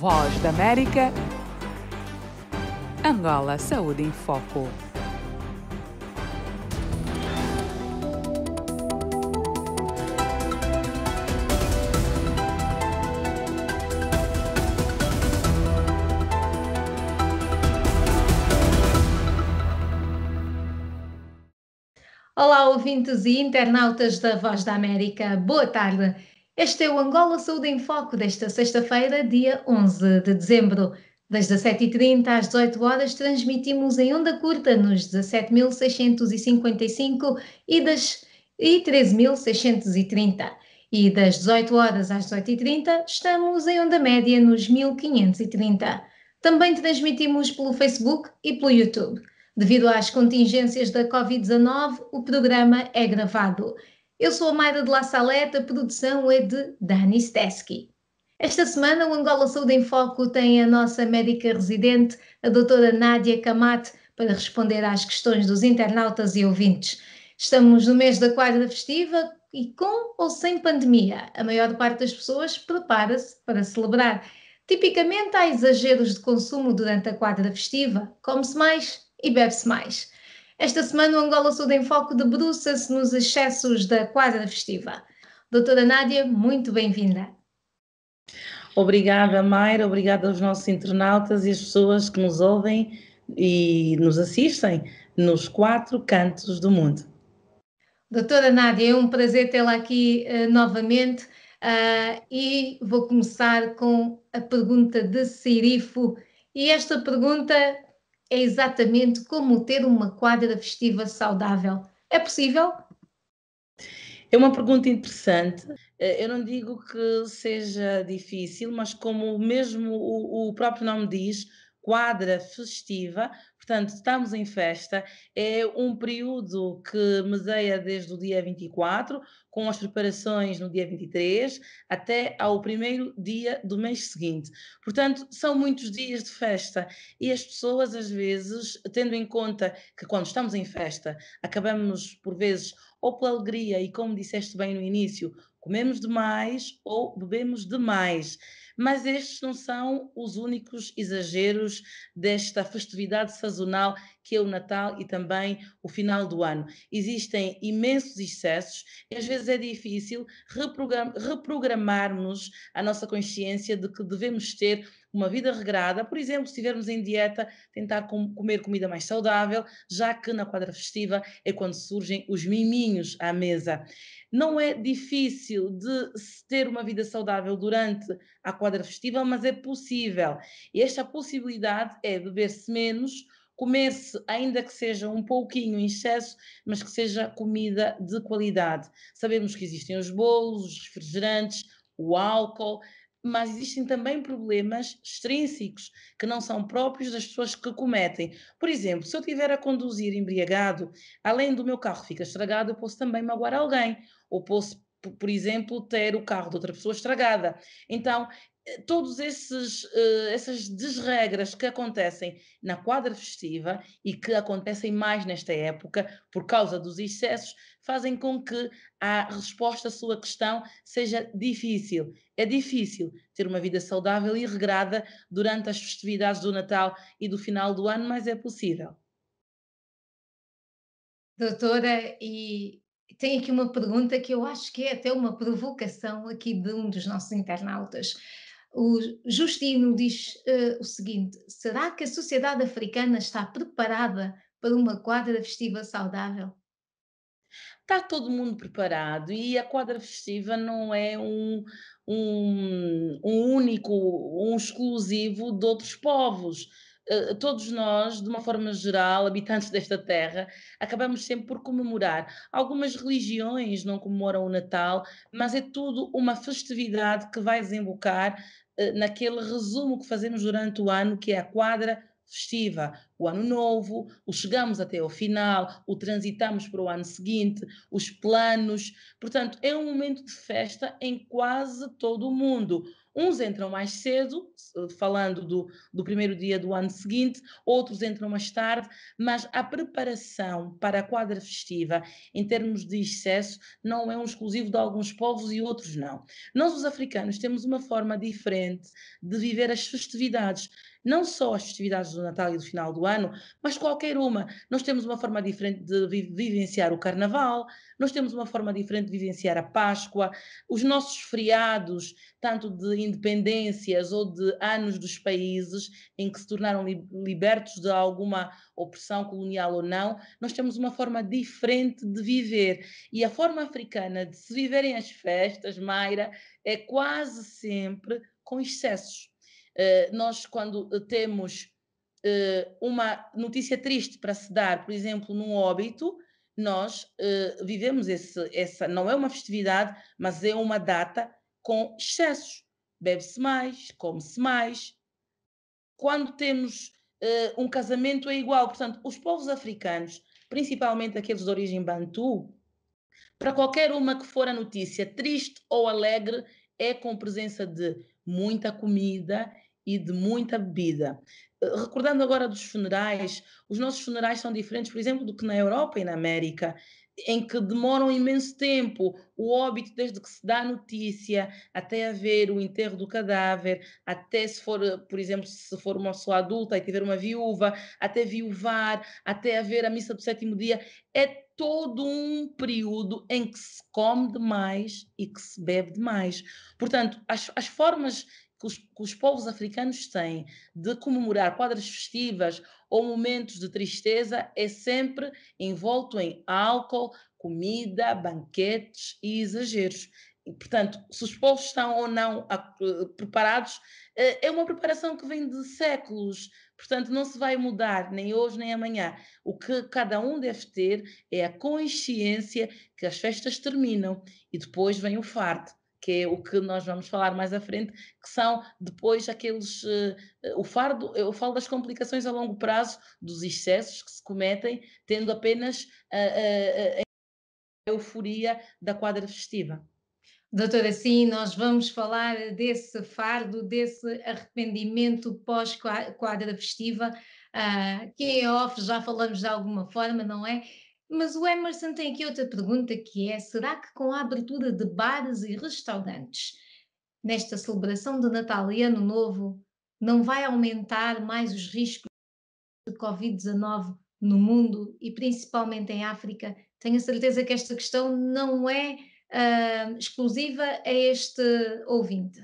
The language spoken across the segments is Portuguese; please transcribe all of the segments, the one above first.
Voz da América. Angola Saúde em Foco. Olá, ouvintes e internautas da Voz da América, boa tarde. Este é o Angola Saúde em Foco desta sexta-feira, dia 11 de dezembro. Das 17h30 às 18 horas transmitimos em onda curta nos 17.655 e das e 13.630. E das 18 horas às 18h30 estamos em onda média nos 1530. Também transmitimos pelo Facebook e pelo YouTube. Devido às contingências da Covid-19, o programa é gravado. Eu sou a Mayra de La Salette, a produção é de Dani Steski. Esta semana, o Angola Saúde em Foco tem a nossa médica residente, a doutora Nádia Camate, para responder às questões dos internautas e ouvintes. Estamos no mês da quadra festiva e com ou sem pandemia, a maior parte das pessoas prepara-se para celebrar. Tipicamente há exageros de consumo durante a quadra festiva, come-se mais e bebe-se mais. Esta semana o Angola Sul em Foco debruça-se nos excessos da quadra festiva. Doutora Nádia, muito bem-vinda. Obrigada, Mayra, obrigada aos nossos internautas e às pessoas que nos ouvem e nos assistem nos quatro cantos do mundo. Doutora Nádia, é um prazer tê-la aqui uh, novamente uh, e vou começar com a pergunta de Sirifo. E esta pergunta é exatamente como ter uma quadra festiva saudável. É possível? É uma pergunta interessante. Eh, eu não digo que seja difícil, mas como mesmo o, próprio nome diz, quadra festiva, Portanto, estamos em festa, é um período que meseia desde o dia 24, com as preparações no dia 23, até ao primeiro dia do mês seguinte. Portanto, são muitos dias de festa e as pessoas, às vezes, tendo em conta que quando estamos em festa, acabamos, por vezes, ou pela alegria, e como disseste bem no início, comemos demais ou bebemos demais. Mas estes não são os únicos exageros desta festividade sazonal que é o Natal e também o final do ano. Existem imensos excessos e às vezes é difícil reprogram reprogramarmos a nossa consciência de que devemos ter uma vida regrada, por exemplo, se estivermos em dieta, tentar com comer comida mais saudável, já que na quadra festiva é quando surgem os miminhos à mesa. Não é difícil de ter uma vida saudável durante a quadra festiva, mas é possível. E esta possibilidade é beber-se menos, comer-se, ainda que seja um pouquinho em excesso, mas que seja comida de qualidade. Sabemos que existem os bolos, os refrigerantes, o álcool, mas existem também problemas extrínsecos que não são próprios das pessoas que cometem. Por exemplo, se eu estiver a conduzir embriagado, além do meu carro ficar estragado, eu posso também magoar alguém, ou posso por exemplo, ter o carro de outra pessoa estragada. Então, todos esses uh, essas desregras que acontecem na quadra festiva e que acontecem mais nesta época por causa dos excessos fazem com que a resposta à sua questão seja difícil. É difícil ter uma vida saudável e regrada durante as festividades do Natal e do final do ano, mas é possível. Doutora, e tem aqui uma pergunta que eu acho que é até uma provocação aqui de um dos nossos internautas. O Justino diz uh, o seguinte: será que a sociedade africana está preparada para uma quadra festiva saudável? Está todo mundo preparado e a quadra festiva não é um, um, um único, um exclusivo de outros povos eh, todos nós, de uma forma geral, habitantes desta terra, acabamos sempre por comemorar. Algumas religiões não comemoram o Natal, mas é tudo uma festividade que vai desembocar eh, naquele resumo que fazemos durante o ano, que é a quadra festiva, o ano novo, o chegamos até ao final, o transitamos para o ano seguinte, os planos. Portanto, é um momento de festa em quase todo o mundo. Uns entram mais cedo, eh, falando do, do primeiro dia do ano seguinte, outros entram mais tarde, mas a preparação para a quadra festiva, em termos de excesso, não é um exclusivo de alguns povos e outros não. Nós, os africanos, temos uma forma diferente de viver as festividades não só as festividades do Natal e do final do ano, mas qualquer uma. Nós temos uma forma diferente de vivenciar o Carnaval, nós temos uma forma diferente de vivenciar a Páscoa, os nossos feriados, tanto de independências ou de anos dos países em que se tornaram libertos de alguma opressão colonial ou não, nós temos uma forma diferente de viver. E a forma africana de se viverem as festas, Mayra, é quase sempre com excessos eh, nós, quando eh, temos eh, uma notícia triste para se dar, por exemplo, num óbito, nós vivemos esse, essa, não é uma festividade, mas é uma data com excessos. Bebe-se mais, come-se mais. Quando temos um casamento, é igual. Portanto, os povos africanos, principalmente aqueles de origem bantu, para qualquer uma que for a notícia, triste ou alegre, é com presença de muita comida e de muita bebida. Eh, recordando agora dos funerais, os nossos funerais são diferentes, por exemplo, do que na Europa e na América, em que demoram imenso tempo o óbito, desde que se dá notícia até haver o enterro do cadáver, até se for, eh, por exemplo, se for uma pessoa adulta e tiver uma viúva, até viuvar, até haver a missa do sétimo dia, é todo um período em que se come demais e que se bebe demais. Portanto, as, as formas que os, que os, povos africanos têm de comemorar quadras festivas ou momentos de tristeza é sempre envolto em álcool, comida, banquetes e exageros. E, portanto, se os povos estão ou não eh, preparados, eh, é uma preparação que vem de séculos. Portanto, não se vai mudar nem hoje nem amanhã. O que cada um deve ter é a consciência que as festas terminam e depois vem o fardo que é o que nós vamos falar mais à frente, que são depois aqueles. Uh, o fardo, eu falo das complicações a longo prazo, dos excessos que se cometem, tendo apenas uh, uh, a euforia da quadra festiva. Doutora, sim, nós vamos falar desse fardo, desse arrependimento pós-quadra festiva, ah, que é off, já falamos de alguma forma, não é? Mas o Emerson tem aqui outra pergunta que é: será que com a abertura de bares e restaurantes nesta celebração de Natal e Ano Novo não vai aumentar mais os riscos de Covid-19 no mundo e principalmente em África? Tenho a certeza que esta questão não é uh, exclusiva a este ouvinte.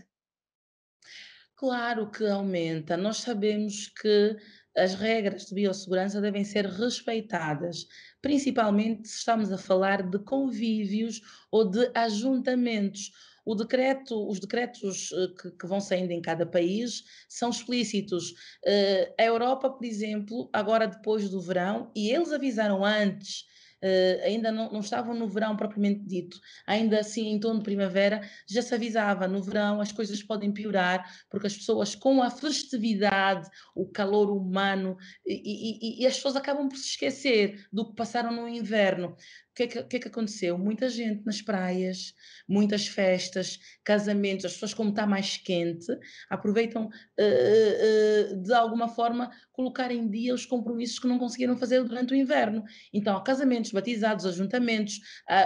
Claro que aumenta. Nós sabemos que as regras de biossegurança devem ser respeitadas, principalmente se estamos a falar de convívios ou de ajuntamentos. Decreto, os decretos eh, que, que, vão saindo em cada país são explícitos. Uh, a Europa, por exemplo, agora depois do verão, e eles avisaram antes uh, ainda não, não, estavam no verão propriamente dito, ainda assim em torno de primavera, já se avisava, no verão as coisas podem piorar, porque as pessoas com a festividade, o calor humano, e, e, e as pessoas acabam por se esquecer do que passaram no inverno que é que, que, é que aconteceu? Muita gente nas praias, muitas festas, casamentos, as pessoas, como está mais quente, aproveitam uh, uh, de alguma forma colocar em dia os compromissos que não conseguiram fazer durante o inverno. Então, há casamentos, batizados, ajuntamentos,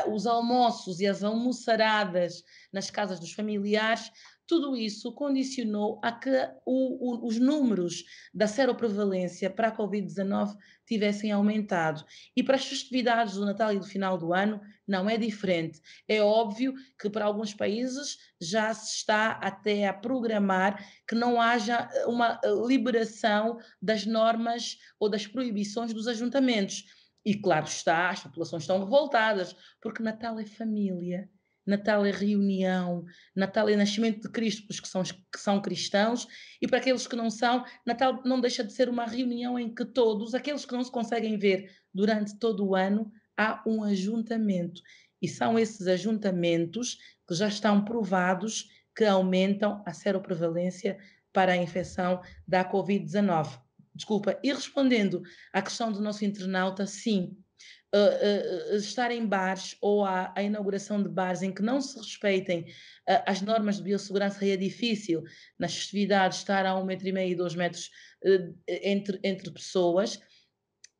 uh, os almoços e as almoçaradas nas casas dos familiares tudo isso condicionou a que o, o, os números da seroprevalência para a Covid-19 tivessem aumentado. E para as festividades do Natal e do final do ano, não é diferente. É óbvio que para alguns países já se está até a programar que não haja eh, uma eh, liberação das normas ou das proibições dos ajuntamentos. E claro está, as populações estão revoltadas, porque Natal é família Natal é reunião, Natal é nascimento de Cristo para os que são, que são cristãos e para aqueles que não são, Natal não deixa de ser uma reunião em que todos, aqueles que não se conseguem ver durante todo o ano, há um ajuntamento. E são esses ajuntamentos que já estão provados que aumentam a seroprevalência para a infecção da Covid-19. Desculpa, e respondendo à questão do nosso internauta, sim, uh, estar em bares ou a, a, inauguração de bares em que não se respeitem uh, as normas de biossegurança é difícil. Nas festividades, estar a um metro e meio, dois metros eh, entre, entre pessoas.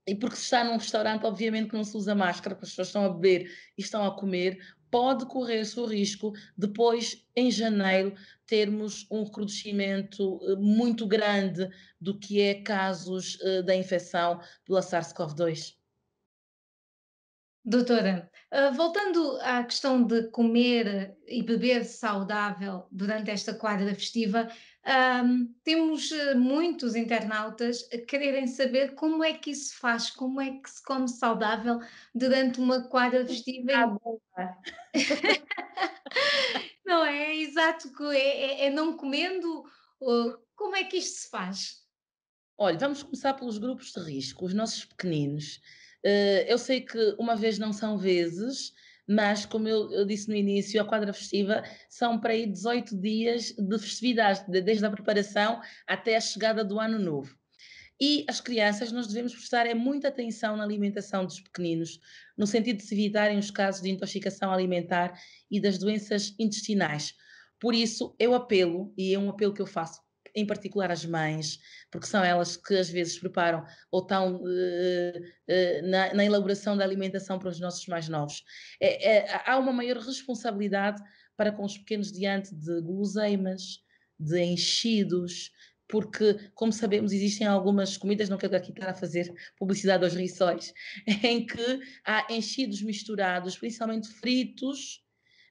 E porque se está num restaurante, obviamente que não se usa máscara, porque as pessoas estão a beber e estão a comer, pode correr-se o risco depois, em janeiro, termos um recrudescimento eh, muito grande do que é casos eh, da infecção pela SARS-CoV-2. Doutora, ah, voltando à questão de comer e beber saudável durante esta quadra festiva, temos ah, muitos internautas a quererem saber como é que isso faz, como é que se come saudável durante uma quadra festiva. Ah, boa. Tá? não é? é exato, é, é não comendo. Como é que isto se faz? Olha, vamos começar pelos grupos de risco, os nossos pequeninos eh, eu sei que uma vez não são vezes, mas como eu, eu, disse no início, a quadra festiva são para aí 18 dias de festividade, desde a preparação até a chegada do ano novo. E as crianças, nós devemos prestar é, muita atenção na alimentação dos pequeninos, no sentido de se evitarem os casos de intoxicação alimentar e das doenças intestinais. Por isso, eu apelo, e é um apelo que eu faço em particular as mães, porque são elas que às vezes preparam ou estão uh, uh, na, na, elaboração da alimentação para os nossos mais novos. É, é, há uma maior responsabilidade para com os pequenos diante de guloseimas, de enchidos, porque, como sabemos, existem algumas comidas, não quero aqui estar a fazer publicidade aos riçóis, em que há enchidos misturados, principalmente fritos,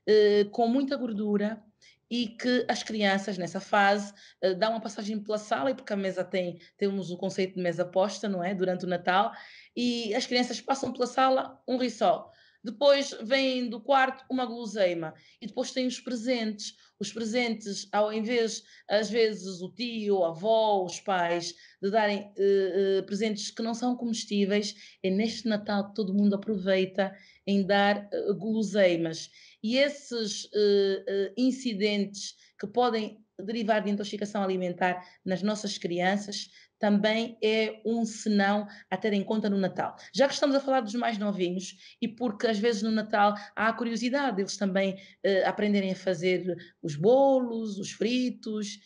eh, com muita gordura, e que as crianças nessa fase uh, eh, dão uma passagem pela sala e porque a mesa tem temos o conceito de mesa posta, não é, durante o Natal e as crianças passam pela sala um risol. Depois vem do quarto uma guloseima e depois tem os presentes. Os presentes, ao invés, às vezes, o tio, a avó, os pais, de darem uh, uh, presentes que não são comestíveis, é neste Natal que todo mundo aproveita em dar uh, guloseimas. E esses uh, incidentes que podem derivar de intoxicação alimentar nas nossas crianças também é um senão a ter em conta no Natal. Já que estamos a falar dos mais novinhos e porque às vezes no Natal há a curiosidade deles também aprenderem a fazer os bolos, os fritos,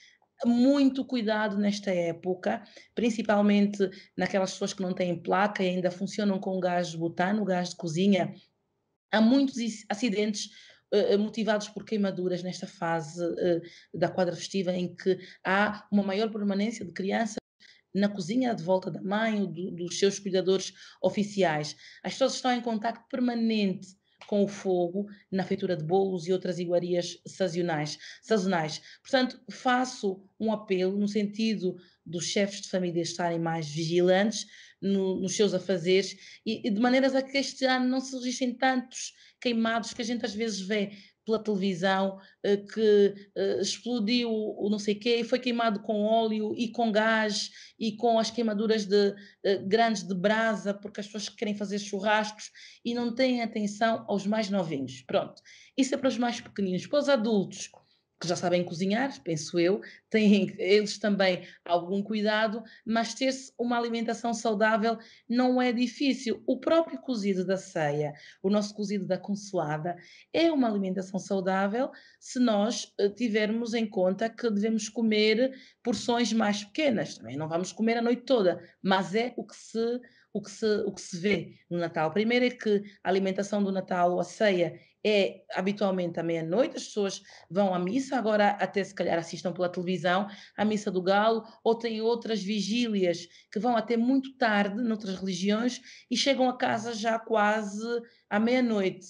muito cuidado nesta época, principalmente naquelas pessoas que não têm placa e ainda funcionam com gás de butano, gás de cozinha, Há muitos acidentes eh, eh, motivados por queimaduras nesta fase eh, da quadra festiva, em que há uma maior permanência de crianças na cozinha de volta da mãe ou do, dos seus cuidadores oficiais. As pessoas estão em contato permanente com o fogo na feitura de bolos e outras iguarias sazonais. sazonais. Portanto, faço um apelo no sentido dos chefes de família estarem mais vigilantes, no, nos seus afazeres e, e, de maneiras a que este ano não se registrem tantos queimados que a gente às vezes vê pela televisão eh, que eh, explodiu o não sei quê e foi queimado com óleo e com gás e com as queimaduras de, eh, grandes de brasa porque as pessoas querem fazer churrascos e não têm atenção aos mais novinhos. Pronto, isso é para os mais pequeninos. Para os adultos, que já sabem cozinhar, penso eu, têm eles também algum cuidado, mas ter-se uma alimentação saudável não é difícil. O próprio cozido da ceia, o nosso cozido da consolada, é uma alimentação saudável se nós eh, tivermos em conta que devemos comer porções mais pequenas também. Não vamos comer a noite toda, mas é o que se o que se, o que se vê no Natal. Primeiro é que a alimentação do Natal, ou a ceia, é habitualmente à meia-noite, as pessoas vão à missa, agora até se calhar assistam pela televisão à missa do galo, ou têm outras vigílias que vão até muito tarde noutras religiões e chegam a casa já quase à meia-noite.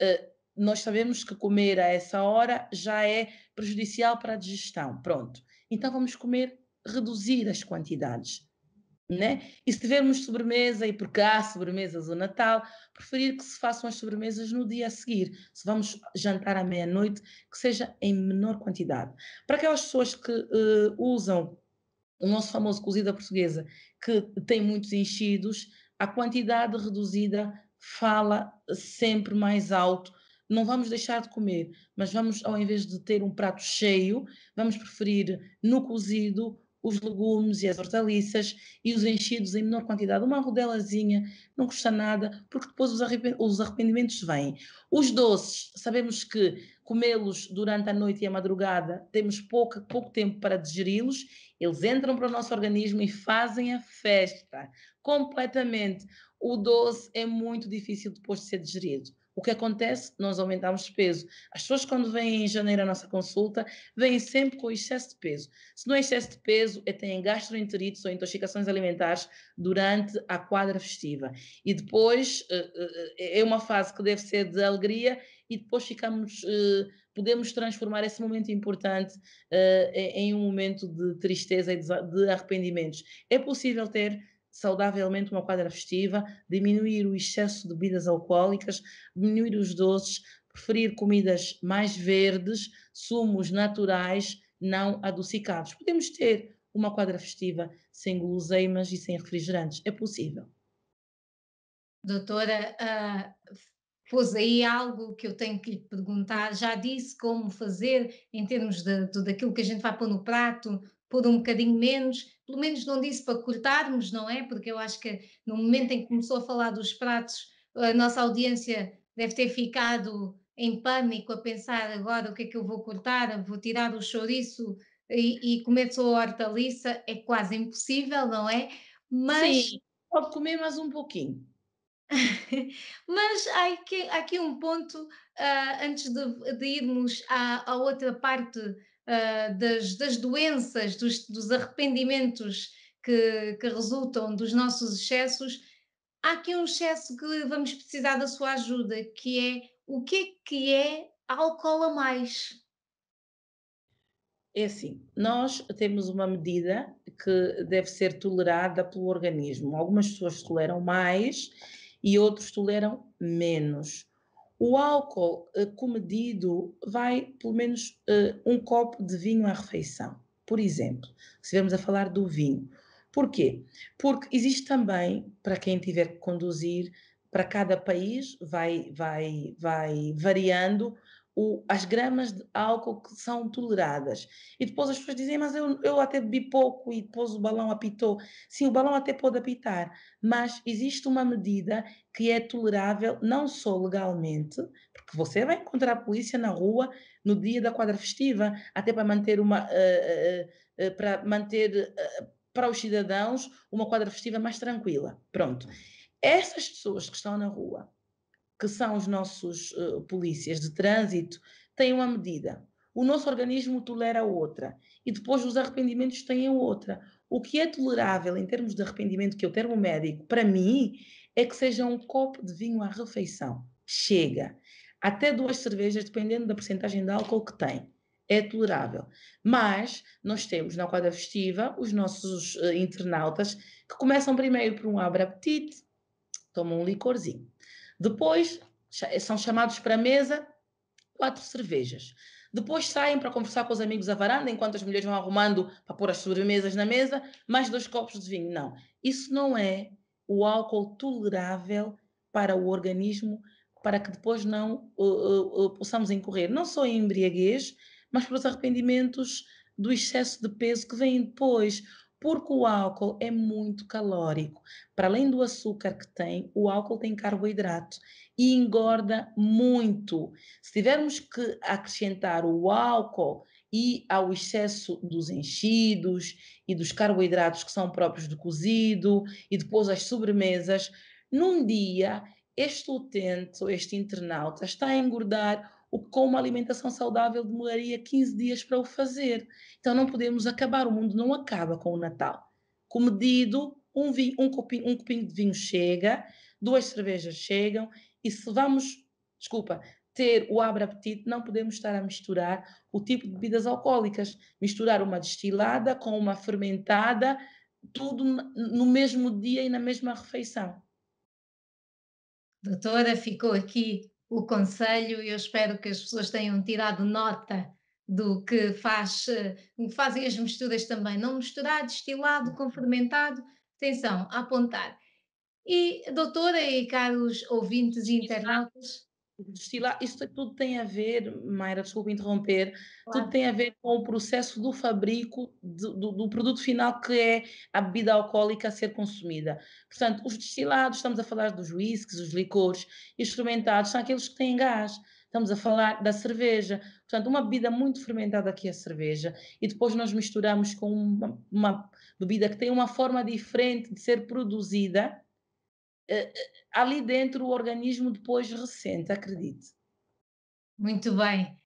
Uh, nós sabemos que comer a essa hora já é prejudicial para a digestão, pronto. Então vamos comer, reduzir as quantidades, né? E se tivermos sobremesa, e porque há sobremesas no Natal, preferir que se façam as sobremesas no dia a seguir. Se vamos jantar à meia-noite, que seja em menor quantidade. Para aquelas pessoas que uh, usam o nosso famoso cozida portuguesa, que tem muitos enchidos, a quantidade reduzida fala sempre mais alto. Não vamos deixar de comer, mas vamos, ao invés de ter um prato cheio, vamos preferir no cozido os legumes e as hortaliças e os enchidos em menor quantidade. Uma rodelazinha não custa nada, porque depois os arrependimentos vêm. Os doces, sabemos que comê-los durante a noite e a madrugada, temos pouco, pouco tempo para digeri-los, eles entram para o nosso organismo e fazem a festa completamente. O doce é muito difícil depois de ser digerido. O que acontece? Nós aumentamos de peso. As pessoas, quando vêm em janeiro à nossa consulta, vêm sempre com excesso de peso. Se não é excesso de peso, é têm gastroenterites ou intoxicações alimentares durante a quadra festiva. E depois eh, eh, eh, é uma fase que deve ser de alegria e depois ficamos, podemos transformar esse momento importante em um momento de tristeza e de arrependimentos. É possível ter saudavelmente uma quadra festiva, diminuir o excesso de bebidas alcoólicas, diminuir os doces, preferir comidas mais verdes, sumos naturais, não adocicados. Podemos ter uma quadra festiva sem guloseimas e sem refrigerantes. É possível. Doutora, uh, pôs aí algo que eu tenho que lhe perguntar. Já disse como fazer em termos de, de, daquilo que a gente vai pôr no prato, por um bocadinho menos, pelo menos não disse para cortarmos, não é? Porque eu acho que no momento em que começou a falar dos pratos, a nossa audiência deve ter ficado em pânico a pensar agora o que é que eu vou cortar, vou tirar o chouriço e, e comer só a hortaliça, é quase impossível, não é? Mas... Sim, pode comer mais um pouquinho. Mas há aqui, há aqui, um ponto, uh, antes de, de irmos à, à, outra parte uh, das, das, doenças, dos, dos arrependimentos que, que, resultam dos nossos excessos, há aqui um excesso que vamos precisar da sua ajuda, que é o que é que é álcool a mais? É assim, nós temos uma medida que deve ser tolerada pelo organismo. Algumas pessoas toleram mais e outros toleram menos. O álcool eh, comedido vai pelo menos uh, um copo de vinho à refeição, por exemplo, se estivermos a falar do vinho. Porquê? Porque existe também, para quem tiver que conduzir, para cada país vai, vai, vai variando o, as gramas de álcool que são toleradas. E depois as pessoas dizem, mas eu, eu até bebi pouco e depois o balão apitou. Sim, o balão até pode apitar, mas existe uma medida que é tolerável não só legalmente, porque você vai encontrar a polícia na rua no dia da quadra festiva, até para manter uma. Uh, uh, uh, para manter. para os cidadãos, uma quadra festiva mais tranquila. Pronto. Essas pessoas que estão na rua que são os nossos uh, polícias de trânsito, têm uma medida. O nosso organismo tolera outra. E depois os arrependimentos têm outra. O que é tolerável em termos de arrependimento, que é o termo médico, para mim, é que seja um copo de vinho à refeição. Chega. Até duas cervejas, dependendo da porcentagem de álcool que tem. É tolerável. Mas nós temos na quadra festiva os nossos uh, internautas que começam primeiro por um abra-apetite, tomam um licorzinho depois são chamados para a mesa, quatro cervejas. Depois saem para conversar com os amigos à varanda, enquanto as mulheres vão arrumando para pôr as sobremesas na mesa, mais dois copos de vinho. Não, isso não é o álcool tolerável para o organismo, para que depois não uh, uh, uh, possamos incorrer não só em embriaguez, mas para os arrependimentos do excesso de peso que vem depois porque o álcool é muito calórico. Para além do açúcar que tem, o álcool tem carboidrato e engorda muito. Se tivermos que acrescentar o álcool e ao excesso dos enchidos e dos carboidratos que são próprios do cozido e depois as sobremesas, num dia este utente ou este internauta está a engordar o que com uma alimentação saudável demoraria 15 dias para o fazer. Então não podemos acabar, o mundo não acaba com o Natal. Comedido, um, um, copinho, um copinho de vinho chega, duas cervejas chegam, e se vamos, desculpa, ter o abre apetite, não podemos estar a misturar o tipo de bebidas alcoólicas, misturar uma destilada com uma fermentada, tudo no mesmo dia e na mesma refeição. Doutora, ficou aqui o conselho e eu espero que as pessoas tenham tirado nota do que faz, eh, fazem as misturas também, não misturar destilado uhum. com fermentado, atenção, a apontar. E doutora e caros ouvintes e internautas, destilar, isso tudo tem a ver, Mayra, desculpa interromper, claro. tudo tem a ver com o processo do fabrico do, do, do, produto final que é a bebida alcoólica a ser consumida. Portanto, os destilados, estamos a falar dos whiskies, os licores instrumentados, são aqueles que têm gás. Estamos a falar da cerveja. Portanto, uma bebida muito fermentada aqui é a cerveja. E depois nós misturamos com uma, uma bebida que tem uma forma diferente de ser produzida, eh, ali dentro o organismo depois recente, acredite. Muito bem,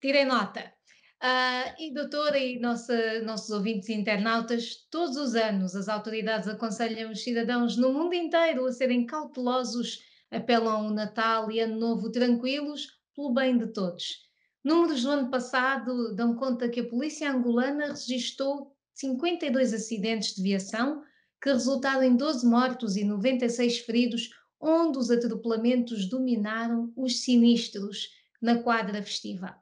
tirei nota. Uh, e doutora e nossa, nossos ouvintes internautas, todos os anos as autoridades aconselham os cidadãos no mundo inteiro a serem cautelosos, apelam o Natal e Ano Novo tranquilos pelo bem de todos. Números do ano passado dão conta que a polícia angolana registrou 52 acidentes de viação, que resultaram em 12 mortos e 96 feridos, onde os atropelamentos dominaram os sinistros na quadra festiva.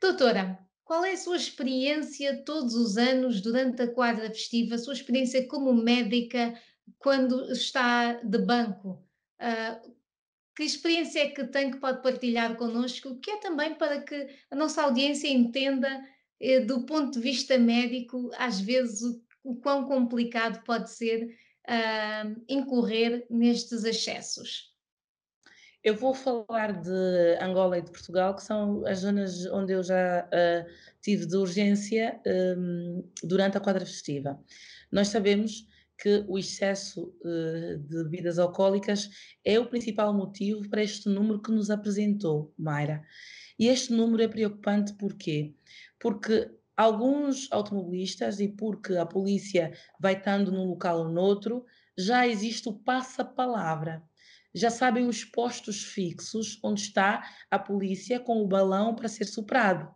Doutora, qual é a sua experiência todos os anos durante a quadra festiva, a sua experiência como médica quando está de banco? Uh, que experiência é que tem que pode partilhar connosco, que é também para que a nossa audiência entenda eh, do ponto de vista médico, às vezes, o o quão complicado pode ser uh, incorrer nestes excessos. Eu vou falar de Angola e de Portugal, que são as zonas onde eu já uh, tive de urgência um, durante a quadra festiva. Nós sabemos que o excesso uh, de bebidas alcoólicas é o principal motivo para este número que nos apresentou, Mayra. E este número é preocupante porquê? Porque alguns automobilistas, e porque a polícia vai estando num local ou noutro, já existe o passa-palavra. Já sabem os postos fixos onde está a polícia com o balão para ser soprado.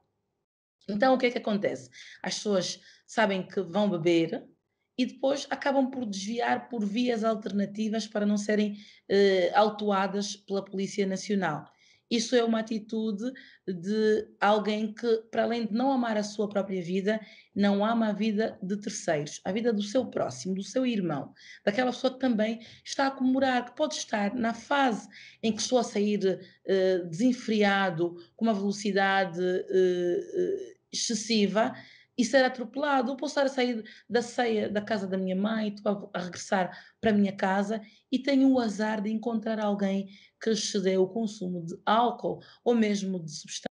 Então, o que é que acontece? As pessoas sabem que vão beber e depois acabam por desviar por vias alternativas para não serem eh, autuadas pela Polícia Nacional. Isso é uma atitude de alguém que, para além de não amar a sua própria vida, não ama a vida de terceiros, a vida do seu próximo, do seu irmão, daquela pessoa que também está a comemorar, que pode estar na fase em que estou a sair uh, desenfreado, com uma velocidade uh, uh, excessiva e ser atropelado, ou posso estar a sair da ceia da casa da minha mãe, estou a, regressar para a minha casa e tenho o azar de encontrar alguém que excedeu o consumo de álcool ou mesmo de substâncias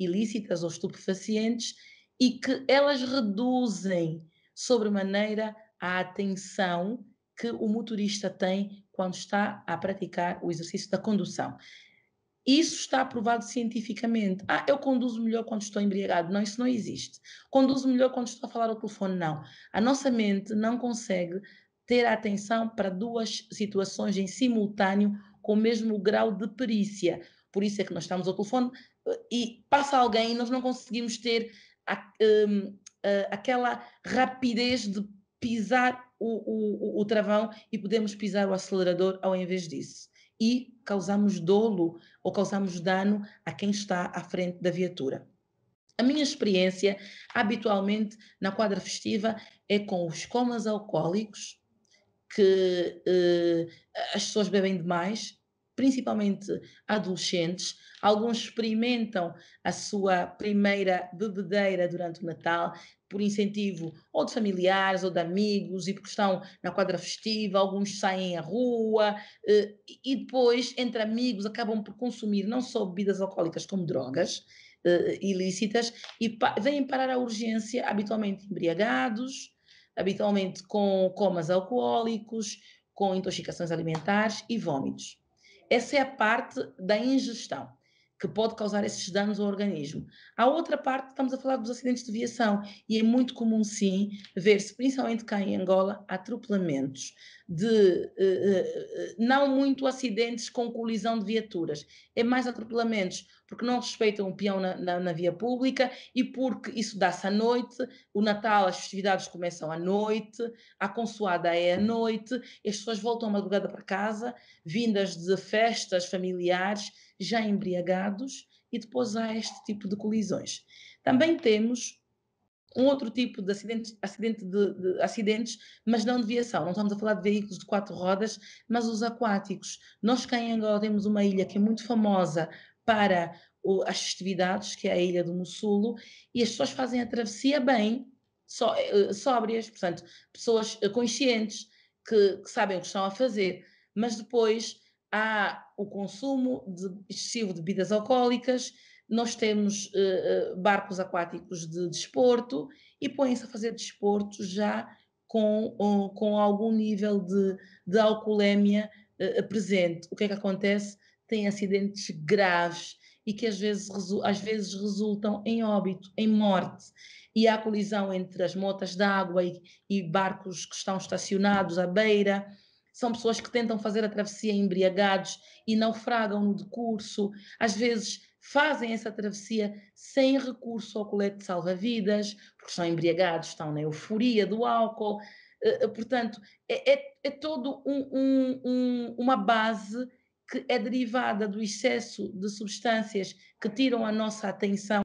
ilícitas ou estupefacientes e que elas reduzem sobremaneira a atenção que o motorista tem quando está a praticar o exercício da condução. Isso está aprovado cientificamente. Ah, eu conduzo melhor quando estou embriagado. Não, isso não existe. Conduzo melhor quando estou a falar ao telefone. Não. A nossa mente não consegue ter atenção para duas situações em simultâneo com o mesmo grau de perícia. Por isso é que nós estamos ao telefone eh, e passa alguém e nós não conseguimos ter a, um, a, eh, aquela rapidez de pisar o, o, o, o travão e podemos pisar o acelerador ao invés disso e causamos dolo ou causamos dano a quem está à frente da viatura. A minha experiência, habitualmente na quadra festiva, é com os comas alcoólicos, que eh, as pessoas bebem demais, principalmente adolescentes. Alguns experimentam a sua primeira bebedeira durante o Natal, por incentivo ou de familiares ou de amigos e porque estão na quadra festiva, alguns saem à rua eh, e depois, entre amigos, acabam por consumir não só bebidas alcoólicas como drogas eh, ilícitas e vêm parar à urgência habitualmente embriagados, habitualmente com comas alcoólicos, com intoxicações alimentares e vômitos. Essa é a parte da ingestão que pode causar esses danos ao organismo. A outra parte, estamos a falar dos acidentes de viação, e é muito comum, sim, ver-se, principalmente cá em Angola, atropelamentos, de eh, eh, eh não muito acidentes com colisão de viaturas, é mais atropelamentos porque não respeitam o peão na, na, na via pública e porque isso dá-se à noite, o Natal, as festividades começam à noite, a consoada é à noite, as pessoas voltam à madrugada para casa, vindas de festas familiares, já embriagados, e depois há este tipo de colisões. Também temos um outro tipo de acidentes, acidente de, de, acidentes, mas não de viação. Não estamos a falar de veículos de quatro rodas, mas os aquáticos. Nós cá em Angola temos uma ilha que é muito famosa para o, as festividades, que é a ilha do Mussulo, e as pessoas fazem a travessia bem, só, eh, sóbrias, portanto, pessoas eh, conscientes que, que sabem o que estão a fazer, mas depois há o consumo de, excessivo de bebidas alcoólicas, nós temos uh, barcos aquáticos de desporto e põem-se a fazer desporto já com, um, com algum nível de, de alcoolemia uh, presente. O que é que acontece? têm acidentes graves e que às vezes, às vezes resultam em óbito, em morte. E há colisão entre as motas d'água e, e barcos que estão estacionados à beira. São pessoas que tentam fazer a travessia embriagados e naufragam no decurso. Às vezes fazem essa travessia sem recurso ao colete salva-vidas, porque são embriagados, estão na euforia do álcool. Eh, eh, portanto, é, é, é todo um, um, um, uma base que é derivada do excesso de substâncias que tiram a nossa atenção,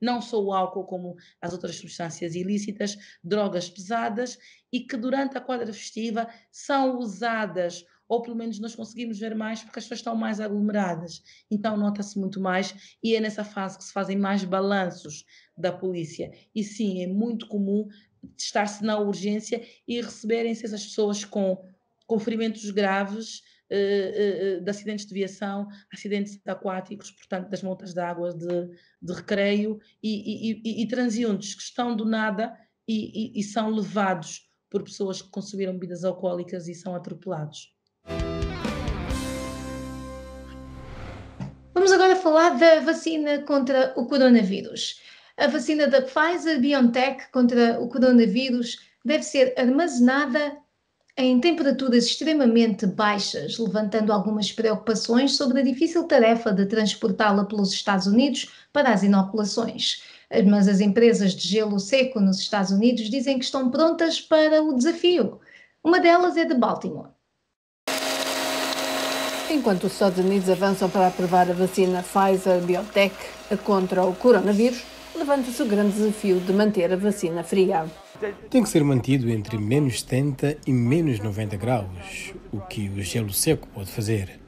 não só o álcool, como as outras substâncias ilícitas, drogas pesadas, e que durante a quadra festiva são usadas ou pelo menos nós conseguimos ver mais porque as pessoas estão mais aglomeradas. Então nota-se muito mais e é nessa fase que se fazem mais balanços da polícia. E sim, é muito comum estar-se na urgência e receberem-se essas pessoas com com ferimentos graves eh, eh, de acidentes de viação, acidentes aquáticos, portanto, das montas de águas de, de recreio e, e, e, e, transiuntes que estão do nada e, são levados por pessoas que consumiram bebidas alcoólicas e são atropelados. Vamos agora falar da vacina contra o coronavírus. A vacina da Pfizer BioNTech contra o coronavírus deve ser armazenada em temperaturas extremamente baixas, levantando algumas preocupações sobre a difícil tarefa de transportá-la pelos Estados Unidos para as inoculações. Mas as empresas de gelo seco nos Estados Unidos dizem que estão prontas para o desafio. Uma delas é de Baltimore. Enquanto os Estados Unidos avançam para aprovar a vacina Pfizer-BioNTech contra o coronavírus, levanta-se o grande desafio de manter a vacina fria tem que ser mantido entre menos 70 e menos 90 graus, o que o gelo seco pode fazer.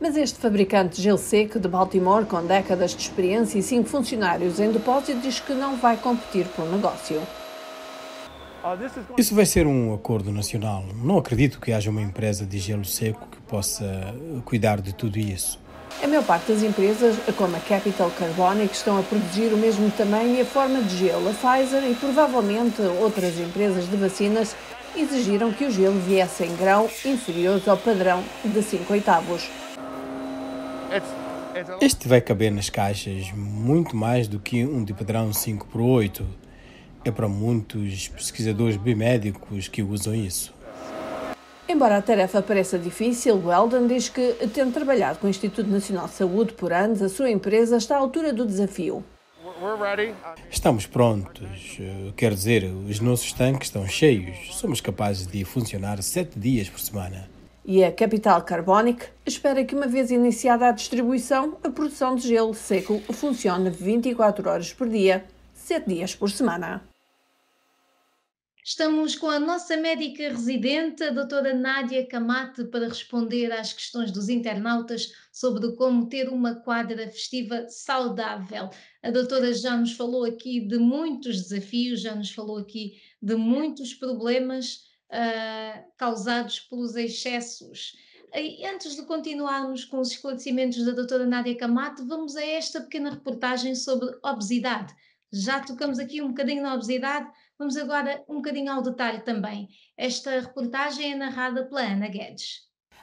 Mas este fabricante de gelo seco de Baltimore, com décadas de experiência e cinco funcionários em depósito, diz que não vai competir o negócio. Isso vai ser um acordo nacional. Não acredito que haja uma empresa de gelo seco que possa cuidar de tudo isso. A maior parte das empresas, como a Capital Carbonic, é estão a produzir o mesmo tamanho e a forma de gelo. A Pfizer e provavelmente outras empresas de vacinas exigiram que o gelo viesse em grão inferior ao padrão de 5 oitavos. Este vai caber nas caixas muito mais do que um de padrão 5 por 8. É para muitos pesquisadores biomédicos que usam isso. Embora a tarefa pareça difícil, Weldon diz que, tendo trabalhado com o Instituto Nacional de Saúde por anos, a sua empresa está à altura do desafio. Estamos prontos. Eh, quer dizer, os nossos tanques estão cheios. Somos capazes de funcionar sete dias por semana. E a Capital Carbonic espera que, uma vez iniciada a distribuição, a produção de gelo seco funcione 24 horas por dia, sete dias por semana. Estamos com a nossa médica residente, a doutora Nádia Camate, para responder às questões dos internautas sobre como ter uma quadra festiva saudável. A doutora já nos falou aqui de muitos desafios, já nos falou aqui de muitos problemas uh, causados pelos excessos. antes de continuarmos com os esclarecimentos da doutora Nádia Camate, vamos a esta pequena reportagem sobre obesidade. Já tocamos aqui um bocadinho na obesidade, Vamos agora um bocadinho ao detalhe também. Esta reportagem é narrada pela Ana Guedes.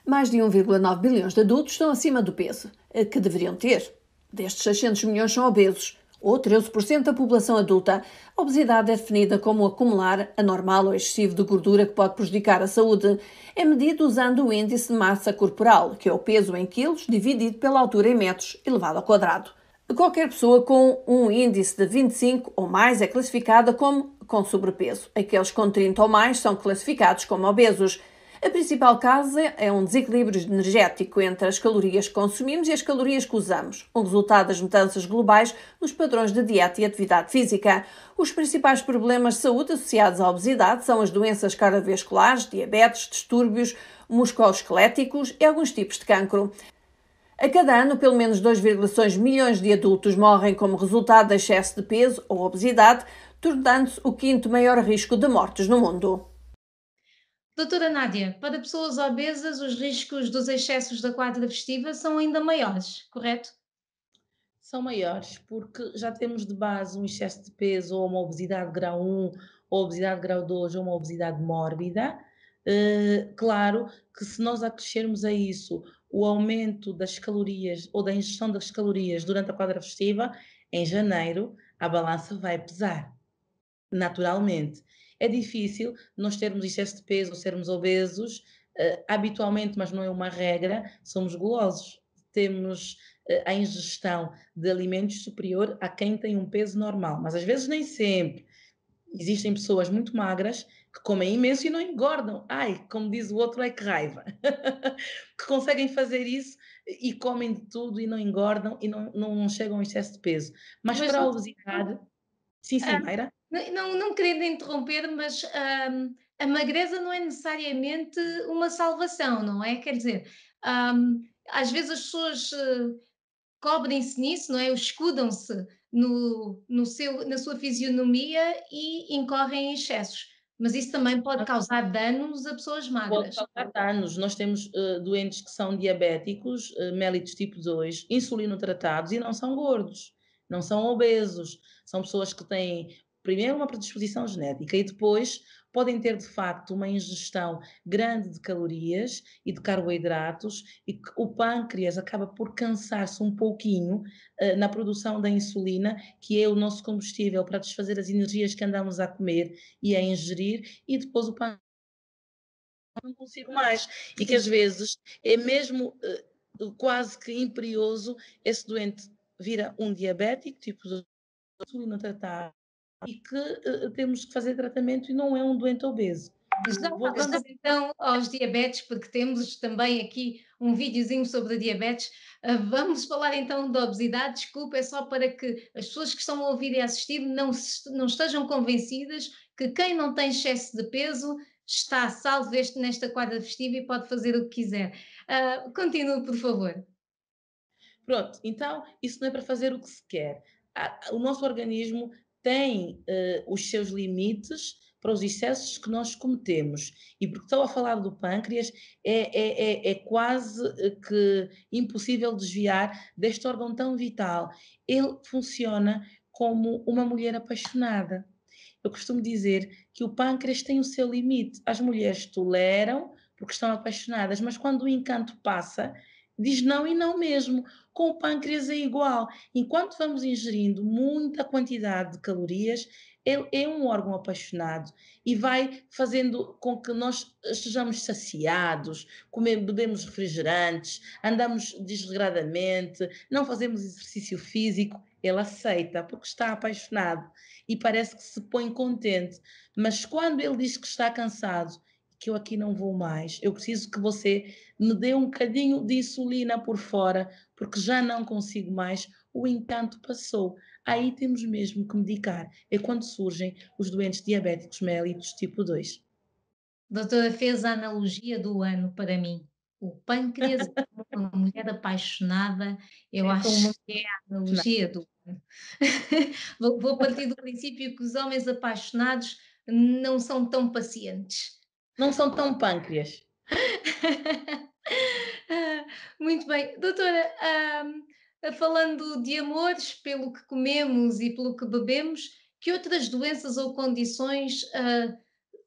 Mais de 1,9 bilhões de adultos estão acima do peso eh, que deveriam ter. Destes, 600 milhões são obesos, ou 13% da população adulta. A obesidade é definida como acumular anormal ou excessivo de gordura que pode prejudicar a saúde. É medido usando o índice de massa corporal, que é o peso em quilos dividido pela altura em metros elevado ao quadrado. Qualquer pessoa com um índice de 25 ou mais é classificada como com sobrepeso. Aqueles com 30 ou mais são classificados como obesos. A principal causa é um desequilíbrio energético entre as calorias que consumimos e as calorias que usamos, um resultado das mudanças globais nos padrões de dieta e atividade física. Os principais problemas de saúde associados à obesidade são as doenças cardiovasculares, diabetes, distúrbios musculoesqueléticos e alguns tipos de cancro. A cada ano, pelo menos 2,6 milhões de adultos morrem como resultado de excesso de peso ou obesidade, tornando-se o quinto maior risco de mortes no mundo. Doutora Nádia, para pessoas obesas, os riscos dos excessos da quadra festiva são ainda maiores, correto? São maiores, porque já temos de base um excesso de peso ou uma obesidade grau 1, ou obesidade grau 2, ou uma obesidade mórbida. Uh, claro que se nós acrescermos a isso o aumento das calorias ou da ingestão das calorias durante a quadra festiva, em janeiro a balança vai pesar naturalmente. É difícil nós termos excesso de peso ou sermos obesos, uh, habitualmente, mas não é uma regra, somos gulosos. Temos uh, a ingestão de alimentos superior a quem tem um peso normal, mas às vezes nem sempre. Existem pessoas muito magras que comem imenso e não engordam. Ai, como diz o outro, é que raiva. que conseguem fazer isso e comem de tudo e não engordam e não, não chegam ao excesso de peso. Mas, Mas para a obesidade. Sim, sim, ah. Mayra. Não, não querendo interromper, mas um, a magreza não é necessariamente uma salvação, não é? Quer dizer, um, às vezes as pessoas eh, cobrem-se nisso, não é? Escudam-se no, no seu, na sua fisionomia e incorrem em excessos. Mas isso também pode causar danos a pessoas magras. Pode causar danos. Nós temos uh, doentes que são diabéticos, uh, eh, mellitus tipo 2, insulino tratados e não são gordos, não são obesos. São pessoas que têm primeiro uma predisposição genética e depois podem ter de facto uma ingestão grande de calorias e de carboidratos e que o pâncreas acaba por cansar-se um pouquinho uh, na produção da insulina, que é o nosso combustível para desfazer as energias que andamos a comer e a ingerir, e depois o pâncreas não consigo mais. E que às vezes é mesmo uh, quase que imperioso esse doente vira um diabético, tipo de insulina tratada, e que uh, temos que fazer tratamento e não é um doente obeso. Já voltamos então aos diabetes, porque temos também aqui um videozinho sobre diabetes. Ah, vamos falar então da obesidade. Desculpa, é só para que as pessoas que estão a ouvir e a assistir não, não estejam convencidas que quem não tem excesso de peso está salvo este, nesta quadra festiva e pode fazer o que quiser. Uh, continue, por favor. Pronto, então isso não é para fazer o que se quer. Ah, o nosso organismo têm uh, os seus limites para os excessos que nós cometemos. E porque estou a falar do pâncreas, é, é, é, é quase eh, que impossível desviar deste órgão tão vital. Ele funciona como uma mulher apaixonada. Eu costumo dizer que o pâncreas tem o seu limite. As mulheres toleram porque estão apaixonadas, mas quando o encanto passa, diz não e não mesmo com o pâncreas é igual. Enquanto vamos ingerindo muita quantidade de calorias, ele é, é um órgão apaixonado e vai fazendo com que nós estejamos saciados, comemos, bebemos refrigerantes, andamos desregradamente, não fazemos exercício físico. Ele aceita porque está apaixonado e parece que se põe contente. Mas quando ele diz que está cansado, que eu aqui não vou mais, eu preciso que você me dê um bocadinho de insulina por fora porque já não consigo mais, o encanto passou. Aí temos mesmo que medicar. É quando surgem os doentes diabéticos mellitus tipo 2. Doutora, fez a analogia do ano para mim. O pâncreas, é uma mulher apaixonada, eu é acho como... que é a analogia do ano. vou, vou partir do princípio que os homens apaixonados não são tão pacientes. Não são tão pâncreas. Muito bem. Doutora, um, falando de amores, pelo que comemos e pelo que bebemos, que outras doenças ou condições uh,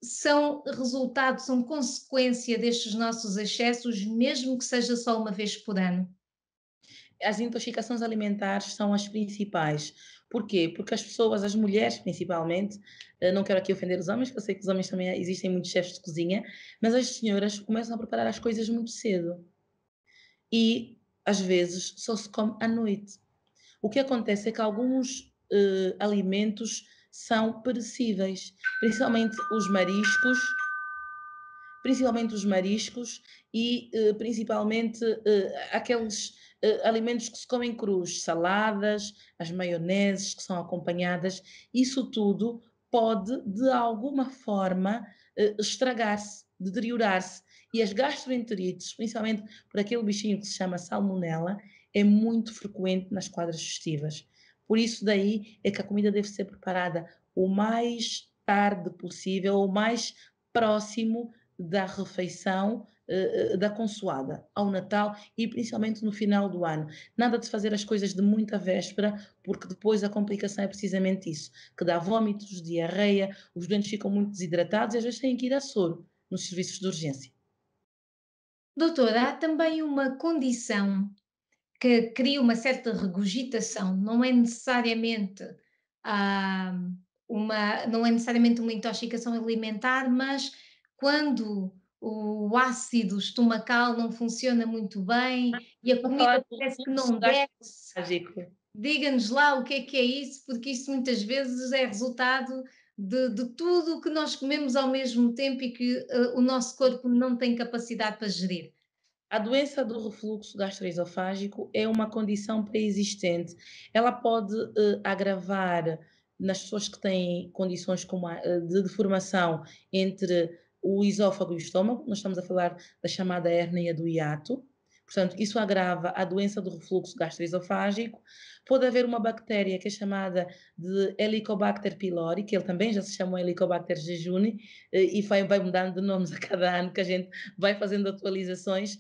são resultado, são consequência destes nossos excessos, mesmo que seja só uma vez por ano? As intoxicações alimentares são as principais. Porquê? Porque as pessoas, as mulheres principalmente, ah, não quero aqui ofender os homens, porque eu sei que os homens também existem muitos chefes de cozinha, mas as senhoras começam a preparar as coisas muito cedo e às vezes só se come à noite. O que acontece é que alguns eh, alimentos são perecíveis, principalmente os mariscos, principalmente os mariscos e eh, principalmente eh, aqueles alimentos que se comem crus, saladas, as maioneses que são acompanhadas, isso tudo pode de alguma forma estragar-se, deteriorar-se e as gastroenterites, principalmente por aquele bichinho que se chama salmonela, é muito frequente nas quadras festivas. Por isso daí é que a comida deve ser preparada o mais tarde possível, o mais próximo da refeição eh, eh, da consoada ao Natal e principalmente no final do ano. Nada de fazer as coisas de muita véspera, porque depois a complicação é precisamente isso, que dá vômitos, diarreia, os doentes ficam muito desidratados e às vezes têm que ir a soro nos serviços de urgência. Doutora, há também uma condição que cria uma certa regurgitação, não é necessariamente ah, uma, não é necessariamente uma intoxicação alimentar, mas quando o ácido estomacal não funciona muito bem e a comida parece que não desce. Diga-nos lá o que é que é isso, porque isso muitas vezes é resultado de, de tudo o que nós comemos ao mesmo tempo e que uh, o nosso corpo não tem capacidade para gerir. A doença do refluxo gastroesofágico é uma condição pré-existente. Ela pode uh, agravar nas pessoas que têm condições como a, eh, de deformação entre o esófago e o estômago, nós estamos a falar da chamada hérnia do hiato, Portanto, isso agrava a doença do refluxo gastroesofágico. Pode haver uma bactéria que é chamada de Helicobacter pylori, que ele também já se chamou Helicobacter jejuni, eh, e vai, vai mudando de nomes a cada ano que a gente vai fazendo atualizações.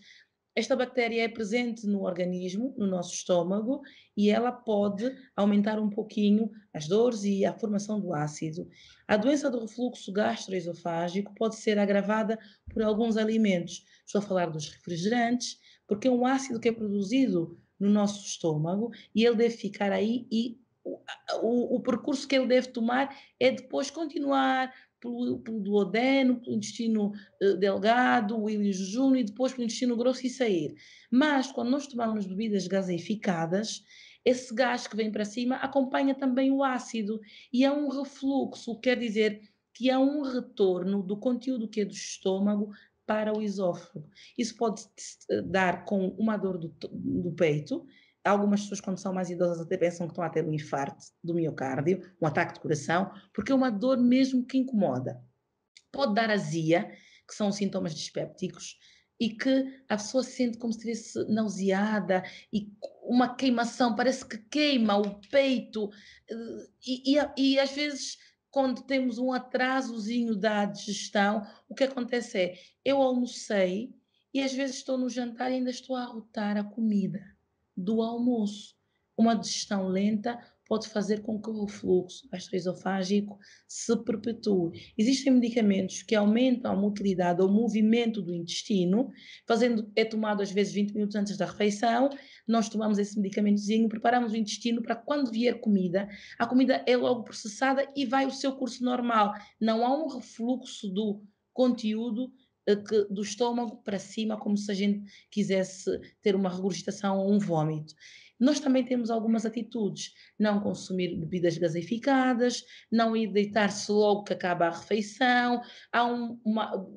Esta bactéria é presente no organismo, no nosso estômago, e ela pode aumentar um pouquinho as dores e a formação do ácido. A doença do refluxo gastroesofágico pode ser agravada por alguns alimentos. Estou a falar dos refrigerantes, porque é um ácido que é produzido no nosso estômago e ele deve ficar aí e o, o, o percurso que ele deve tomar é depois continuar pelo, pelo duodeno, pelo intestino eh, delgado, o jejum e depois pelo intestino grosso e sair. Mas quando nós tomamos bebidas gaseificadas, esse gás que vem para cima acompanha também o ácido e há um refluxo, quer dizer que há um retorno do conteúdo que é do estômago para o esófago. Isso pode eh, dar com uma dor do, do peito. Algumas pessoas, quando são mais idosas, até pensam que estão a ter um infarto do miocárdio, um ataque de coração, porque é uma dor mesmo que incomoda. Pode dar azia, que são sintomas dispépticos, e que a pessoa sente como se estivesse nauseada e uma queimação, parece que queima o peito, eh, e, e, e às vezes quando temos um atrasozinho da digestão, o que acontece é, eu almocei e às vezes estou no jantar e ainda estou a rotar a comida do almoço. Uma digestão lenta pode fazer com que o fluxo gastroesofágico se perpetue. Existem medicamentos que aumentam a motilidade ou movimento do intestino, fazendo é tomado às vezes 20 minutos antes da refeição, nós tomamos esse medicamentozinho, preparamos o intestino para quando vier comida, a comida é logo processada e vai o seu curso normal. Não há um refluxo do conteúdo eh, que, do estômago para cima, como se a gente quisesse ter uma regurgitação ou um vômito nós também temos algumas atitudes. Não consumir bebidas gaseificadas, não ir deitar-se logo que acaba a refeição, há um,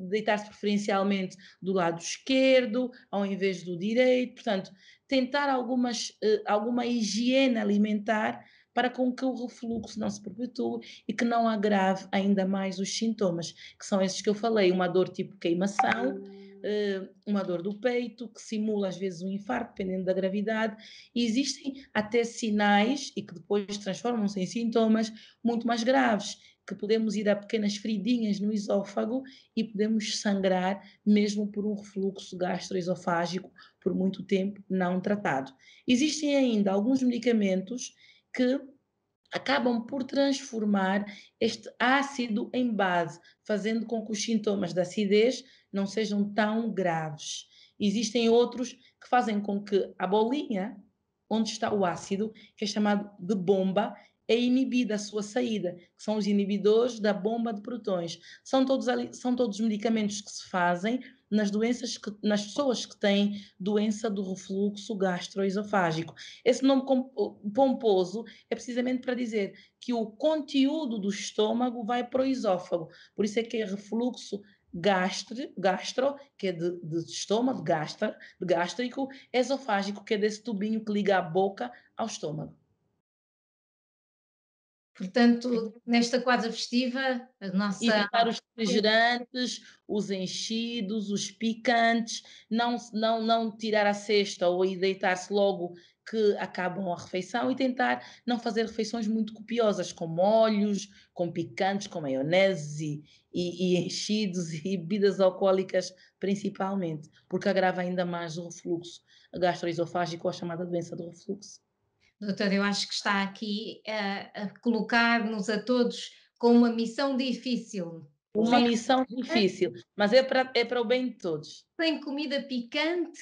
deitar-se preferencialmente do lado esquerdo ao invés do direito. Portanto, tentar algumas, eh, alguma higiene alimentar para com que o refluxo não se perpetue e que não agrave ainda mais os sintomas, que são esses que eu falei, uma dor tipo queimação eh, uma dor do peito, que simula às vezes um infarto, dependendo da gravidade. E existem até sinais, e que depois transformam-se em sintomas muito mais graves, que podemos ir a pequenas feridinhas no esófago e podemos sangrar mesmo por um refluxo gastroesofágico por muito tempo não tratado. Existem ainda alguns medicamentos que acabam por transformar este ácido em base, fazendo com que os sintomas da acidez não sejam tão graves. Existem outros que fazem com que a bolinha, onde está o ácido, que é chamado de bomba, é inibida a sua saída, que são os inibidores da bomba de protões. São todos, são todos medicamentos que se fazem nas doenças que, nas pessoas que têm doença do refluxo gastroesofágico. Esse nome pomposo é precisamente para dizer que o conteúdo do estômago vai para o esófago, por isso é que é refluxo gastro, gastro que é do estômago, gastra, gástrico, esofágico, que é desse tubinho que liga a boca ao estômago. Portanto, nesta quadra festiva, a nossa. Evitar os refrigerantes, os enchidos, os picantes, não, não, não tirar a cesta ou ir deitar-se logo que acabam a refeição e tentar não fazer refeições muito copiosas, com molhos, com picantes, com maionese e, e enchidos e bebidas alcoólicas principalmente, porque agrava ainda mais o refluxo gastroesofágico, a chamada doença do refluxo. Doutora, eu acho que está aqui a, eh, a colocar-nos a todos com uma missão difícil. Uma missão difícil, mas é para, é para o bem de todos. Sem comida picante,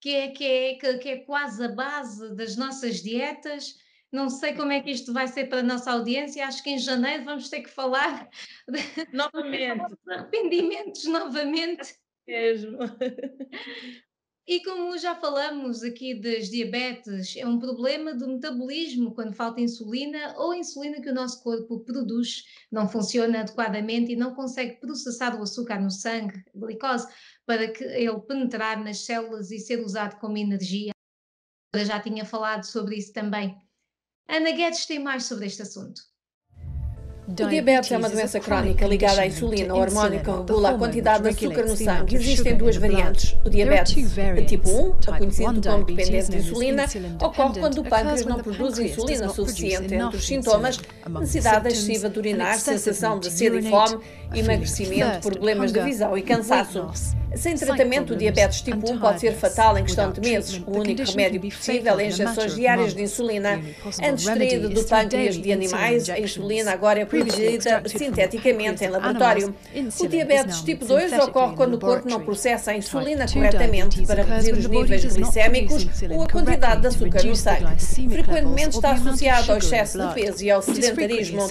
que é, que, é, que, que é quase a base das nossas dietas. Não sei como é que isto vai ser para a nossa audiência. Acho que em janeiro vamos ter que falar novamente de arrependimentos novamente. É mesmo. E como já falamos aqui das diabetes, é um problema do metabolismo quando falta insulina ou a insulina que o nosso corpo produz não funciona adequadamente e não consegue processar o açúcar no sangue, a glicose, para que ele penetrar nas células e ser usado como energia. Eu já tinha falado sobre isso também. Ana Guedes tem mais sobre este assunto. O diabetes é uma doença crónica ligada à insulina, o hormônio que regula a quantidade de açúcar no sangue. Existem é duas variantes. O diabetes é tipo 1, a é conhecido como dependente de insulina, ocorre quando o pâncreas não produz insulina suficiente. Entre os sintomas, necessidade excessiva de urinar, sensação de sede e fome, emagrecimento, problemas de visão e cansaço. Sem tratamento, o diabetes tipo 1 pode ser fatal em questão de meses. O único remédio possível é injeções diárias de insulina. Antes extraída do pâncreas de animais, a insulina agora é produzida sinteticamente em ah, laboratório. O diabetes tipo 2 ocorre quando o corpo não processa a insulina corretamente para reduzir os níveis glicémicos ou a quantidade de açúcar no sangue. É frequentemente está associado ao excesso de peso e ao sedentarismo.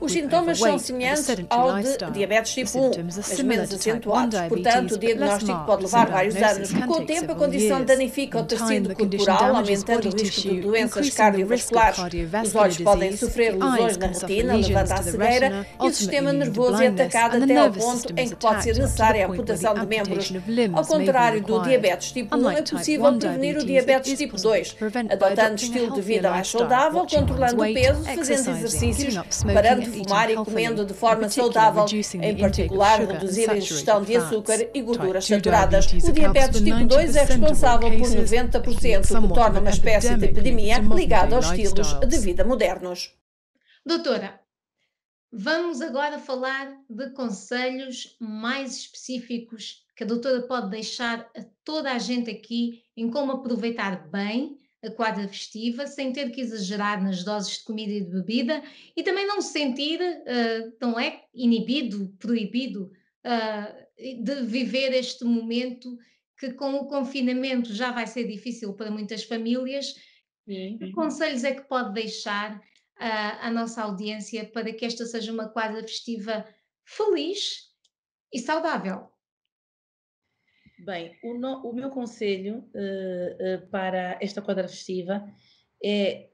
Os sintomas são semelhantes ao de diabetes tipo 1, mas menos acentuados. Portanto, o diagnóstico pode levar vários anos. Com o tempo, a condição danifica o tecido corporal, aumentando o risco de doenças cardiovasculares. Os olhos podem sofrer lesões na retina, levando assim cegueira e o sistema nervoso é atacado até ao ponto em que pode ser necessária a amputação de membros. Ao contrário do diabetes tipo 1, é possível prevenir o diabetes tipo 2, adotando estilo de vida mais saudável, controlando o peso, fazendo exercícios, parando de fumar e comendo de forma saudável, em particular reduzir a ingestão de açúcar e gorduras saturadas. O diabetes tipo 2 é responsável por 90% do que torna uma espécie de epidemia ligada aos estilos de vida modernos. Doutora, Vamos agora falar de conselhos mais específicos que a doutora pode deixar a toda a gente aqui em como aproveitar bem a quadra festiva, sem ter que exagerar nas doses de comida e de bebida e também não se sentir, uh, não é, inibido, proibido uh, de viver este momento que com o confinamento já vai ser difícil para muitas famílias. Sim. Que conselhos é que pode deixar à nossa audiência para que esta seja uma quadra festiva feliz e saudável. Bem, o, no, o meu conselho uh, uh, para esta quadra festiva é eh,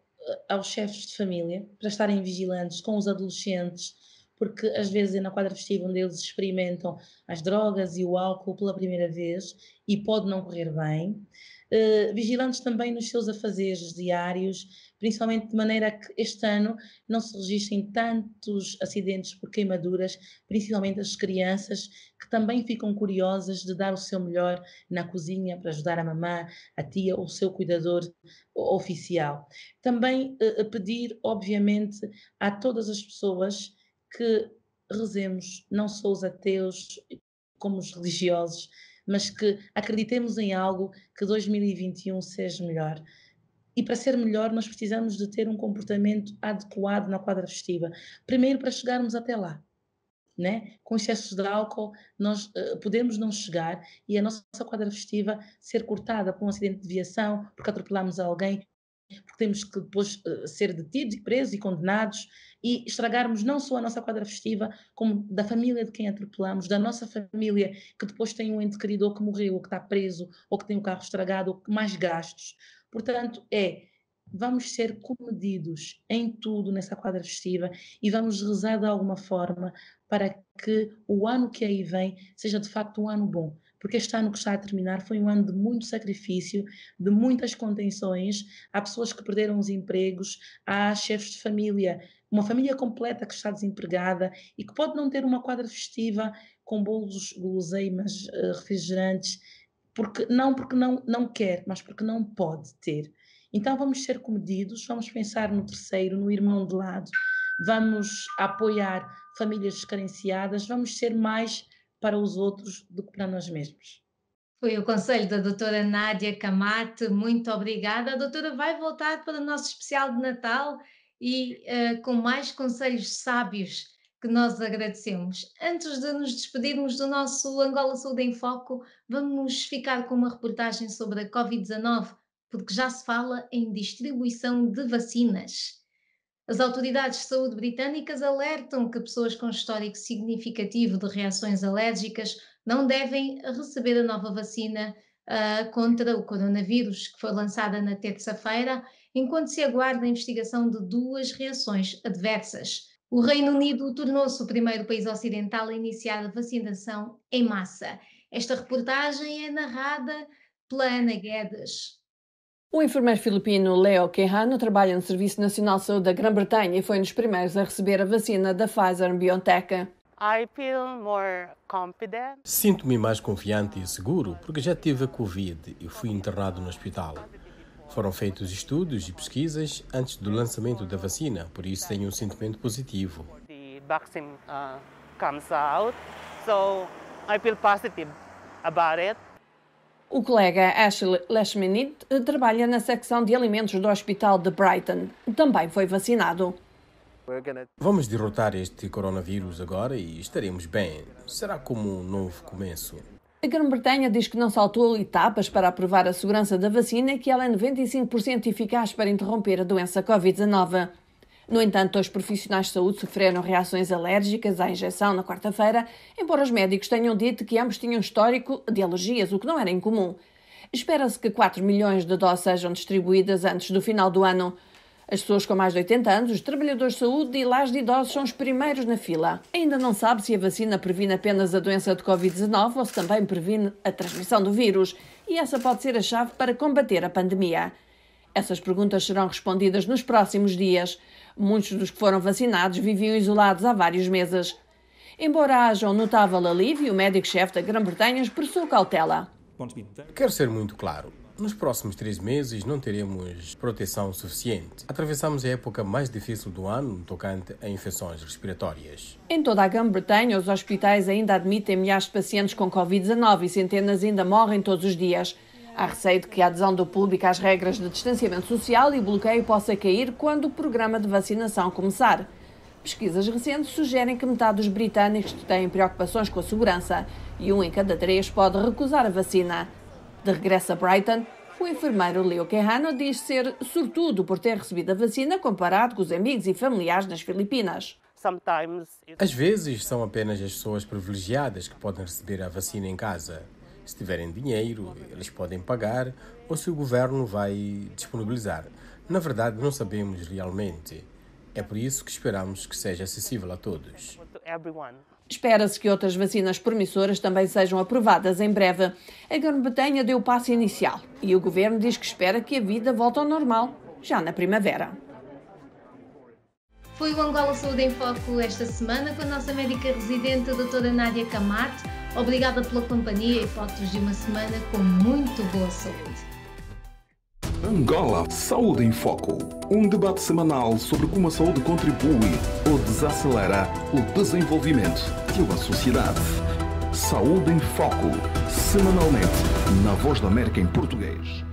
aos chefes de família para estarem vigilantes com os adolescentes, porque às vezes é na quadra festiva onde eles experimentam as drogas e o álcool pela primeira vez e pode não correr bem. Eh, vigilantes também nos seus afazeres diários, principalmente de maneira que este ano não se registrem tantos acidentes por queimaduras, principalmente as crianças que também ficam curiosas de dar o seu melhor na cozinha para ajudar a mamã, a tia ou o seu cuidador oficial. Também uh, pedir, obviamente, a todas as pessoas que rezemos, não só os ateus como os religiosos, mas que acreditemos em algo que 2021 seja melhor. E para ser melhor, nós precisamos de ter um comportamento adequado na quadra festiva. Primeiro, para chegarmos até lá. Né? Com excessos de álcool, nós uh, podemos não chegar e a nossa quadra festiva ser cortada por um acidente de viação, porque atropelamos alguém, porque temos que depois uh, ser detidos e presos e condenados e estragarmos não só a nossa quadra festiva, como da família de quem atropelamos, da nossa família que depois tem um ente querido ou que morreu, ou que está preso, ou que tem o um carro estragado, ou que mais gastos. Portanto, é vamos ser comedidos em tudo nessa quadra festiva e vamos rezar de alguma forma para que o ano que aí vem seja de facto um ano bom porque este ano que está a terminar foi um ano de muito sacrifício, de muitas contenções. Há pessoas que perderam os empregos, há chefes de família, uma família completa que está desempregada e que pode não ter uma quadra festiva com bolos, guloseimas, eh, refrigerantes, porque não porque não, não quer, mas porque não pode ter. Então vamos ser comedidos, vamos pensar no terceiro, no irmão de lado, vamos apoiar famílias carenciadas, vamos ser mais para os outros do que para nós mesmos. Foi o conselho da doutora Nádia Camate, muito obrigada. A doutora vai voltar para o nosso especial de Natal e uh, com mais conselhos sábios que nós agradecemos. Antes de nos despedirmos do nosso Angola Saúde em Foco, vamos ficar com uma reportagem sobre a Covid-19, porque já se fala em distribuição de vacinas. As autoridades de saúde britânicas alertam que pessoas com histórico significativo de reações alérgicas não devem receber a nova vacina uh, contra o coronavírus, que foi lançada na terça-feira, enquanto se aguarda a investigação de duas reações adversas. O Reino Unido tornou-se o primeiro país ocidental a iniciar a vacinação em massa. Esta reportagem é narrada pela Ana Guedes. O enfermeiro filipino Leo Quejano trabalha no Serviço Nacional de Saúde da Grã-Bretanha e foi um dos primeiros a receber a vacina da Pfizer-BioNTech. Sinto-me mais confiante e seguro porque já tive a Covid e fui internado no hospital. Foram feitos estudos e pesquisas antes do lançamento da vacina, por isso tenho um sentimento positivo. Uh, so I feel positive about it. O colega Ashley Lashminid eh, trabalha na secção de alimentos do Hospital de Brighton. Também foi vacinado. Vamos derrotar este coronavírus agora e estaremos bem. Será como um novo começo. A Grã-Bretanha diz que não saltou etapas para aprovar a segurança da vacina e que ela é 95% eficaz para interromper a doença Covid-19. No entanto, os profissionais de saúde sofreram reações alérgicas à injeção na quarta-feira, embora os médicos tenham dito que ambos tinham histórico de alergias, o que não era incomum. Espera-se que 4 milhões de doses sejam distribuídas antes do final do ano. As pessoas com mais de 80 anos, os trabalhadores de saúde e lares de idosos são os primeiros na fila. Ainda não sabe se a vacina previne apenas a doença de Covid-19 ou se também previne a transmissão do vírus. E essa pode ser a chave para combater a pandemia. Essas perguntas serão respondidas nos próximos dias. Muitos dos que foram vacinados viviam isolados há vários meses. Embora haja um notável alívio, o médico-chefe da Grã-Bretanha expressou cautela. Quero ser muito claro. Nos próximos três meses não teremos proteção suficiente. Atravessamos a época mais difícil do ano tocante a infecções respiratórias. Em toda a Grã-Bretanha, os hospitais ainda admitem milhares de pacientes com Covid-19 e centenas ainda morrem todos os dias. Há receio de que a adesão do público às regras de distanciamento social e bloqueio possa cair quando o programa de vacinação começar. Pesquisas recentes sugerem que metade dos britânicos têm preocupações com a segurança e um em cada três pode recusar a vacina. De regresso a Brighton, o enfermeiro Leo Quejano diz ser sortudo por ter recebido a vacina comparado com os amigos e familiares nas Filipinas. Às vezes são apenas as pessoas privilegiadas que podem receber a vacina em casa se tiverem dinheiro, eles podem pagar ou se o governo vai disponibilizar. Na verdade, não sabemos realmente. É por isso que esperamos que seja acessível a todos. Espera-se que outras vacinas promissoras também sejam aprovadas em breve. A Grã-Bretanha deu o passo inicial e o governo diz que espera que a vida volte ao normal já na primavera. Foi o Angola Saúde em Foco esta semana com a nossa médica residente, a doutora Nádia Camato. Obrigada pela companhia e fotos de uma semana com muito boa saúde. Angola Saúde em Foco. Um debate semanal sobre como a saúde contribui ou desacelera o desenvolvimento de uma sociedade. Saúde em Foco. Semanalmente, na Voz da América em português.